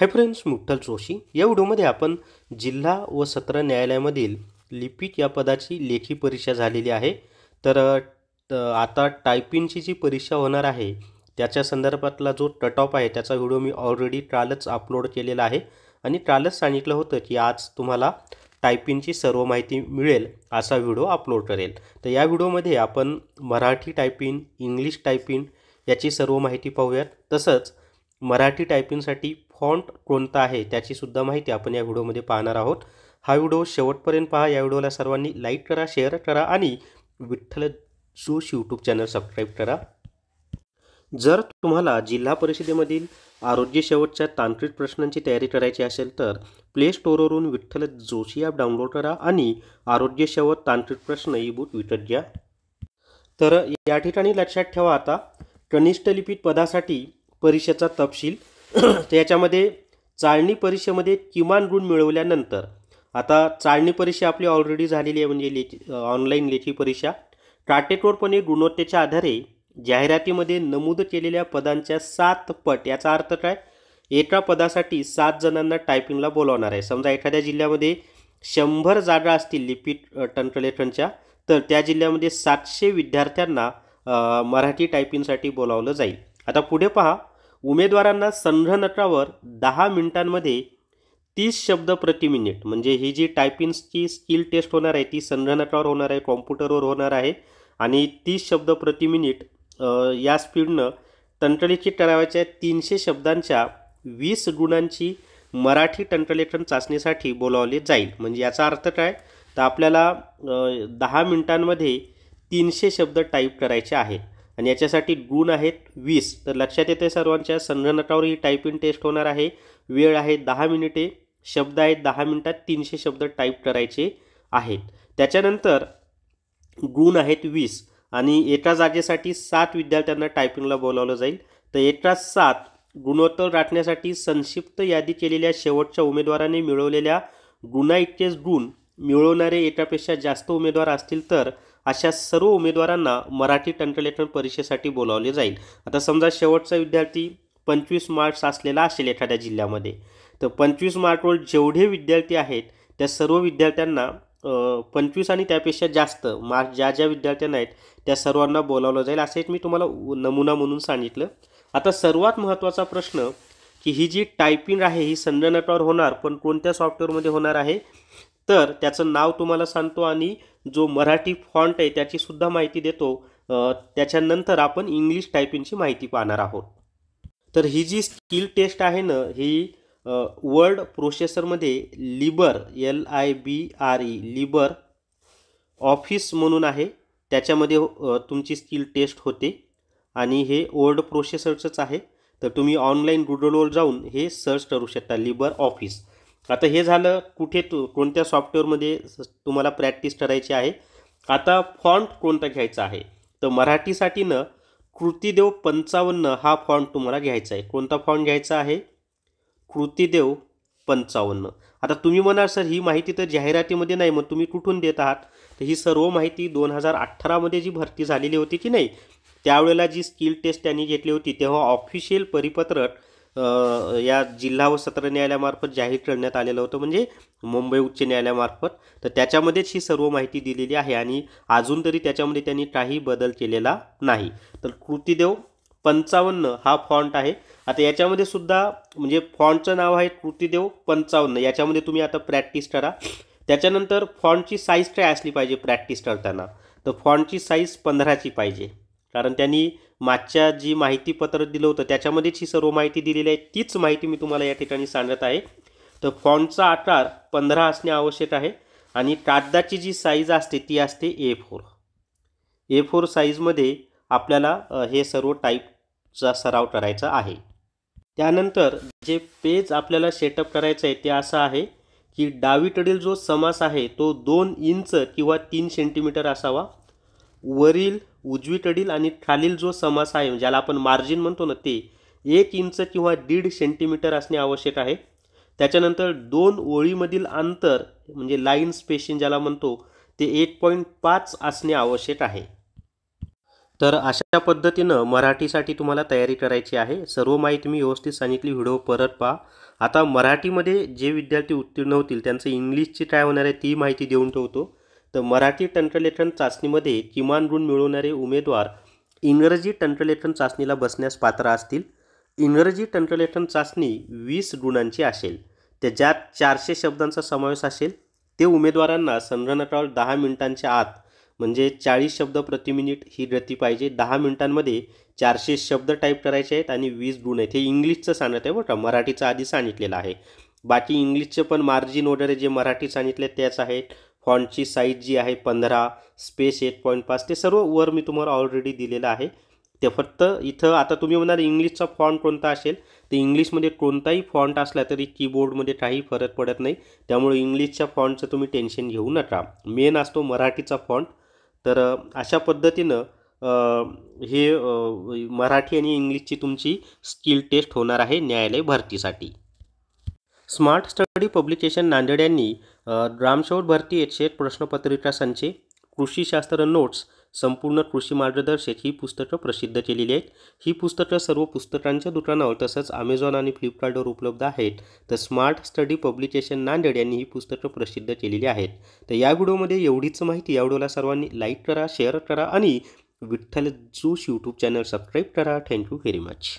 hi friends मुठ्ठल Joshi या व्हिडिओमध्ये आपण जिल्हा व सत्र न्यायालयामधील लिपिक या पदाची लेखी परीक्षा झालेली आहे तर आता टायपिंगची जी परीक्षा होणार आहे त्याच्या संदर्भातला जो टटॉप ऑफ आहे त्याचा व्हिडिओ मी ऑलरेडी ट्रालच अपलोड केलेला आहे आणि ट्रालच सांगितलं होतं की आज तुम्हाला टायपिंगची सर्व माहिती मिळेल असा व्हिडिओ अपलोड करेल तर या व्हिडिओमध्ये आपण मराठी टायपिंग इंग्लिश टायपिंग याची सर्व माहिती पाहूयात तसंच मराठी टायपिंगसाठी फॉन्ट कोणता आहे त्याचीसुद्धा माहिती आपण या व्हिडिओमध्ये पाहणार आहोत हा व्हिडिओ शेवटपर्यंत पहा या व्हिडिओला सर्वांनी लाईक करा शेअर करा आणि Vitthal Josh YouTube channel subscribe करा जर तुम्हाला जिल्हा परिषदेमधील आरोग्य शेवटच्या तांत्रिक प्रश्नांची तयारी करायची असेल तर प्ले स्टोअरवरून विठ्ठल जोशी ॲप डाउनलोड करा आणि आरोग्य शेवट तांत्रिक प्रश्न ई बुक विकत घ्या तर या ठिकाणी लक्षात ठेवा आता कनिष्ठ लिपिक पदासाठी परीक्षेचा तपशील तर याच्यामध्ये चाळणी परीक्षेमध्ये किमान गुण मिळवल्यानंतर आता चाळणी परीक्षा आपली ऑलरेडी झालेली आहे म्हणजे लेखी ऑनलाईन लेखी परीक्षा काटेकोरपणे गुणवत्तेच्या आधारे जाहिरातीमध्ये नमूद केलेल्या पदांच्या सात पट याचा अर्थ काय एका पदासाठी सात जणांना टायपिंगला बोलावणार आहे समजा एखाद्या जिल्ह्यामध्ये शंभर जागा असतील लिपी टंकलेखनच्या तर त्या जिल्ह्यामध्ये सातशे विद्यार्थ्यांना मराठी टायपिंगसाठी बोलावलं जाईल आता पुढे पहा उमेदवारांना संगणकावर दहा मिनिटांमध्ये तीस शब्द प्रति मिनिट म्हणजे ही जी टायपिंगची स्किल टेस्ट होणार आहे ती संगणकावर होणार आहे कॉम्प्युटरवर होणार आहे आणि तीस शब्द प्रति मिनिट या स्पीडनं तंत्रलेखी ठरावाच्या तीनशे शब्दांच्या वीस गुणांची मराठी तंत्रलेखन चाचणीसाठी बोलावले जाईल म्हणजे याचा अर्थ काय तर आपल्याला दहा मिनिटांमध्ये तीनशे शब्द टाईप करायचे आहेत आणि याच्यासाठी गुण आहेत वीस तर लक्षात येते सर्वांच्या संगणकावर ही टायपिंग टेस्ट होणार आहे वेळ आहे दहा मिनिटे शब्द आहेत दहा मिनिटात तीनशे शब्द टाईप करायचे आहेत त्याच्यानंतर गुण आहेत वीस आणि एका जागेसाठी सात विद्यार्थ्यांना टायपिंगला बोलावलं जाईल तर एका सात गुणोत्तर राखण्यासाठी संक्षिप्त यादी केलेल्या शेवटच्या उमेदवाराने मिळवलेल्या गुणाइतकेच गुण मिळवणारे एकापेक्षा जास्त उमेदवार असतील तर अशा सर्व उमेदवारांना मराठी तंत्रलेखन परीक्षेसाठी बोलावले जाईल आता समजा शेवटचा विद्यार्थी पंचवीस मार्क्स असलेला असेल एखाद्या जिल्ह्यामध्ये तर पंचवीस मार्कवर जेवढे विद्यार्थी आहेत त्या सर्व विद्यार्थ्यांना पंचवीस आणि त्यापेक्षा जास्त मार्क्स ज्या ज्या विद्यार्थ्यांना आहेत त्या सर्वांना बोलावलं जाईल असं मी तुम्हाला नमुना म्हणून सांगितलं आता सर्वात महत्त्वाचा प्रश्न की ही जी टायपिंग आहे ही संगणकावर होणार पण कोणत्या सॉफ्टवेअरमध्ये होणार आहे तर त्याचं नाव तुम्हाला सांगतो आणि जो मराठी फॉन्ट आहे त्याचीसुद्धा माहिती देतो त्याच्यानंतर आपण इंग्लिश टायपिंगची माहिती पाहणार आहोत तर ही जी स्किल टेस्ट आहे ना ही वर्ड प्रोसेसरमध्ये Libre L I B R E Libre office म्हणून आहे त्याच्यामध्ये तुमची स्किल टेस्ट होते आणि हे वर्ड प्रोसेसरचंच आहे तर तुम्ही ऑनलाईन गुगलवर जाऊन हे सर्च करू शकता लिबर ऑफिस आता हे झालं कुठे तू कोणत्या सॉफ्टवेअरमध्ये तुम्हाला प्रॅक्टिस करायची आहे आता फॉन्ट कोणता घ्यायचा आहे तर मराठीसाठी न कृतीदेव पंचावन्न हा फॉन्ट तुम्हाला घ्यायचा आहे कोणता फॉन्ट घ्यायचा आहे कृतीदेव पंचावन्न आता तुम्ही म्हणाल सर ही माहिती तर जाहिरातीमध्ये नाही मग तुम्ही कुठून देत आहात तर ही सर्व माहिती दोन हजार अठरामध्ये जी भरती झालेली होती की नाही त्यावेळेला जी स्किल टेस्ट त्यांनी घेतली होती तेव्हा ऑफिशियल परिपत्रक या जिल्हा व सत्र न्यायालयामार्फत जाहीर करण्यात आलेलं होतं म्हणजे मुंबई उच्च न्यायालयामार्फत तर त्याच्यामध्येच ही सर्व माहिती दिलेली आहे आणि अजून तरी त्याच्यामध्ये त्यांनी काही बदल केलेला नाही तर कृतिदेव पंचावन्न हा फॉन्ट आहे आता याच्यामध्ये सुद्धा म्हणजे फॉन्टचं नाव आहे कृतीदेव पंचावन्न याच्यामध्ये तुम्ही आता प्रॅक्टिस करा त्याच्यानंतर फॉन्टची साईज काय असली पाहिजे प्रॅक्टिस करताना तर फॉन्टची साईज पंधराची पाहिजे कारण त्यांनी मागच्या जी माहितीपत्र दिलं होतं त्याच्यामध्येच ही सर्व माहिती दिलेली आहे तीच माहिती मी तुम्हाला या ठिकाणी सांगत आहे तर फॉन्टचा आकार पंधरा असणे आवश्यक आहे आणि कागदाची जी साईज असते ती असते ए फोर ए फोर साईजमध्ये आपल्याला हे सर्व टाईपचा सराव करायचा आहे त्यानंतर जे पेज आपल्याला सेटअप करायचं आहे ते असं आहे की डावीकडील जो समास आहे तो दोन इंच किंवा तीन सेंटीमीटर असावा वरील उजवीकडील आणि खालील जो समास आहे ज्याला आपण मार्जिन म्हणतो ना ते एक इंच किंवा दीड सेंटीमीटर असणे आवश्यक आहे त्याच्यानंतर दोन ओळीमधील अंतर म्हणजे लाईन स्पेसिंग ज्याला म्हणतो ते एक पॉईंट पाच असणे आवश्यक आहे तर अशा पद्धतीनं मराठीसाठी तुम्हाला तयारी करायची आहे सर्व माहिती मी व्यवस्थित सांगितली व्हिडिओ परत पहा आता मराठीमध्ये जे विद्यार्थी उत्तीर्ण होतील त्यांचं इंग्लिशची काय होणार आहे ती माहिती देऊन ठेवतो तर मराठी तंत्रलेखन चाचणीमध्ये किमान गुण मिळवणारे उमेदवार इंग्रजी तंत्रलेखन चाचणीला बसण्यास पात्र असतील इंग्रजी तंत्रलेखन चाचणी वीस गुणांची असेल त्या ज्यात चारशे शब्दांचा समावेश असेल ते उमेदवारांना संगणकावर दहा मिनिटांच्या आत म्हणजे चाळीस शब्द प्रति मिनिट ही गती पाहिजे दहा मिनिटांमध्ये चारशे शब्द टाईप करायचे आहेत आणि वीस गुण आहेत हे इंग्लिशचं सांगत आहे बरं का मराठीचं आधी सांगितलेलं आहे बाकी इंग्लिशचे पण मार्जिन वगैरे जे मराठी सांगितले त्याच आहेत फॉन्टची साईज जी आहे पंधरा स्पेस एट पॉईंट पाच ते सर्व वर मी तुम्हाला ऑलरेडी दिलेलं आहे ते फक्त इथं आता तुम्ही म्हणाल इंग्लिशचा फॉन्ट कोणता असेल तर इंग्लिशमध्ये कोणताही फॉन्ट असला तरी कीबोर्डमध्ये काही फरक पडत नाही त्यामुळे इंग्लिशच्या फॉन्टचं तुम्ही टेन्शन घेऊ नका मेन असतो मराठीचा फॉन्ट तर अशा पद्धतीनं हे मराठी आणि इंग्लिशची तुमची स्किल टेस्ट होणार आहे न्यायालय भरतीसाठी स्मार्ट स्टडी पब्लिकेशन नांदेड यांनी रामशौर भरती एकशे एक प्रश्नपत्रिका संचे कृषीशास्त्र नोट्स संपूर्ण कृषी मार्गदर्शक ही पुस्तकं प्रसिद्ध केलेली आहेत ही पुस्तकं सर्व पुस्तकांच्या दुकानावर तसंच अमेझॉन आणि फ्लिपकार्टवर उपलब्ध आहेत तर स्मार्ट स्टडी पब्लिकेशन नांदेड यांनी ही पुस्तकं प्रसिद्ध केलेली आहेत तर या व्हिडिओमध्ये एवढीच माहिती या सर्वांनी लाईक करा शेअर करा आणि Vitthal Josh YouTube channel subscribe करा थँक्यू व्हेरी मच